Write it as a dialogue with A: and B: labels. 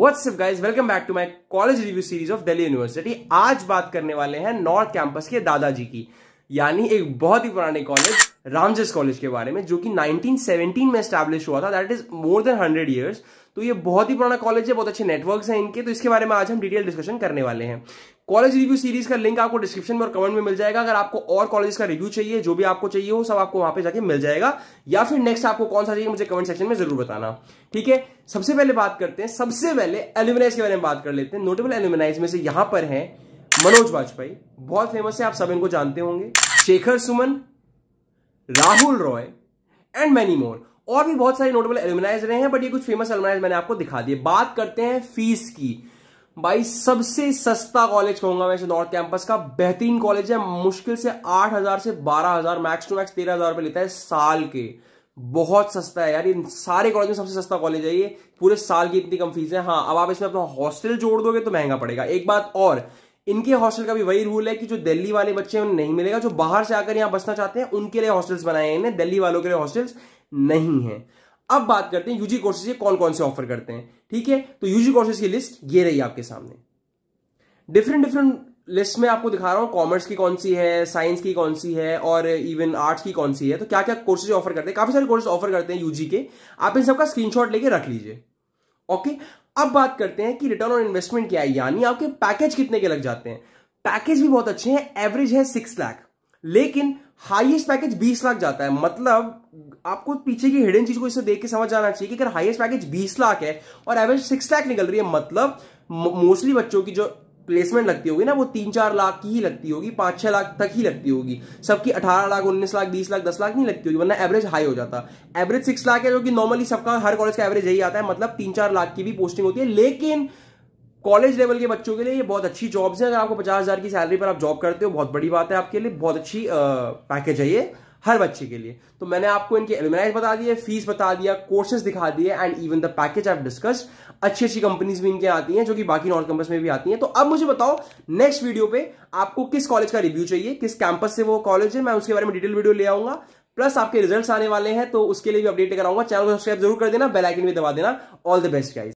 A: WhatsApp guys welcome back to my college review series of Delhi university आज बात करने वाले हैं नॉर्थ कैंपस के दादाजी की यानी एक बहुत ही पुराने कॉलेज रामजस कॉलेज के बारे में जो कि 1917 में स्टैब्लिश हुआ था that is more than hundred years तो ये बहुत ही पुराना कॉलेज है बहुत अच्छे नेटवर्क्स हैं इनके तो इसके बारे में आज हम डिटेल डिस्कशन करने वाले हैं कॉलेज रिव्यू सीरीज का लिंक आपको डिस्क्रिप्शन में और कमेंट में मिल जाएगा अगर आपको और कॉलेज का रिव्यू चाहिए जो भी आपको चाहिए हो सब आपको वहां पे जाके मिल जाएगा या फिर नेक्स्ट आपको कौन सा चाहिए मुझे कमेंट सेक्शन में जरूर बताना ठीक है सबसे पहले बात करते हैं सबसे पहले एल्यूमिनाइज के बारे में बात कर लेते हैं नोटेबल एल्यूमिनाइज में से यहां पर है मनोज वाजपेयी बहुत फेमस है आप सब इनको जानते होंगे Shekhar Suman Rahul Roy and many more और भी बहुत सारे नोटेबल एलुमिनाइज रहे हैं बट ये कुछ फेमस एलुमिनाइज मैंने आपको दिखा दिए बात करते हैं फीस की भाई सबसे सस्ता कॉलेज कहूंगा मैं नॉर्थ कैंपस का बेहतरीन कॉलेज है मुश्किल से आठ हजार से बारह हजार मैक्स टू मैक्स तेरह हजार रुपये लेता है साल के बहुत सस्ता है यार ये सारे कॉलेज में सबसे सस्ता कॉलेज है ये पूरे साल की इतनी कम फीस है हाँ अब आप इसमें अपना हॉस्टल जोड़ दोगे तो महंगा पड़ेगा एक बात और इनके हॉस्टल का भी वही रूल है कि जो दिल्ली वाले बच्चे हैं उन्हें नहीं मिलेगा जो बाहर से आकर यहां बसना चाहते हैं उनके लिए हॉस्टल्स बनाए हैं दिल्ली वालों के लिए हॉस्टल्स नहीं है अब बात करते हैं यूजी कोर्सेज कौन कौन से ऑफर करते हैं ठीक है तो यूजी कोर्सेज की लिस्ट ये रही आपके सामने डिफरेंट डिफरेंट लिस्ट में आपको दिखा रहा हूं कॉमर्स की कौन सी है साइंस की कौन सी है और इवन आर्ट्स की कौन सी है तो क्या क्या कोर्सेज ऑफर करते हैं काफी सारे कोर्सेज ऑफर करते हैं यूजी के आप इन सबका स्क्रीनशॉट लेके रख लीजिए ओके अब बात करते हैं कि रिटर्न ऑन इन्वेस्टमेंट क्या है यानी आपके पैकेज कितने के लग जाते हैं पैकेज भी बहुत अच्छे हैं एवरेज है सिक्स लाख लेकिन हाईएस्ट पैकेज बीस लाख जाता है मतलब आपको पीछे की हिडन चीज को इसे देख के समझ आना चाहिए कि अगर हाईएस्ट पैकेज बीस लाख है और एवरेज सिक्स लाख निकल रही है मतलब मोस्टली बच्चों की जो प्लेसमेंट लगती होगी ना वो तीन चार लाख की ही लगती होगी पांच छह लाख तक ही लगती होगी सबकी अठारह लाख उन्नीस लाख बीस लाख दस लाख नहीं लगती होगी वरना एवरेज हाई हो जाता एवरेज सिक्स लाख है जो कि नॉर्मली सबका हर कॉलेज का एवरेज यही आता है मतलब तीन चार लाख की भी पोस्टिंग होती है लेकिन कॉलेज लेवल के बच्चों के लिए ये बहुत अच्छी जॉब्स है अगर आपको पचास हज़ार की सैलरी पर आप जॉब करते हो बहुत बड़ी बात है आपके लिए बहुत अच्छी पैकेज है ये हर बच्चे के लिए तो मैंने आपको इनके एलुमनाइज बता दिए फीस बता दिया कोर्सेज दिखा दिए and even the package I discuss अच्छी अच्छी कंपनीज भी इनके आती हैं जो कि बाकी नॉर्थ कैंपस में भी आती हैं तो अब मुझे बताओ नेक्स्ट वीडियो पे आपको किस कॉलेज का रिव्यू चाहिए किस कैंपस से वो कॉलेज है मैं उसके बारे में डिटेल वीडियो ले आऊंगा प्लस आपके रिजल्ट आने वाले हैं तो उसके लिए भी अपडेट कराऊंगा चैनल को सब्सक्राइब जरूर कर देना बेलाइकन भी दबा देना ऑल द बेस्ट गाइस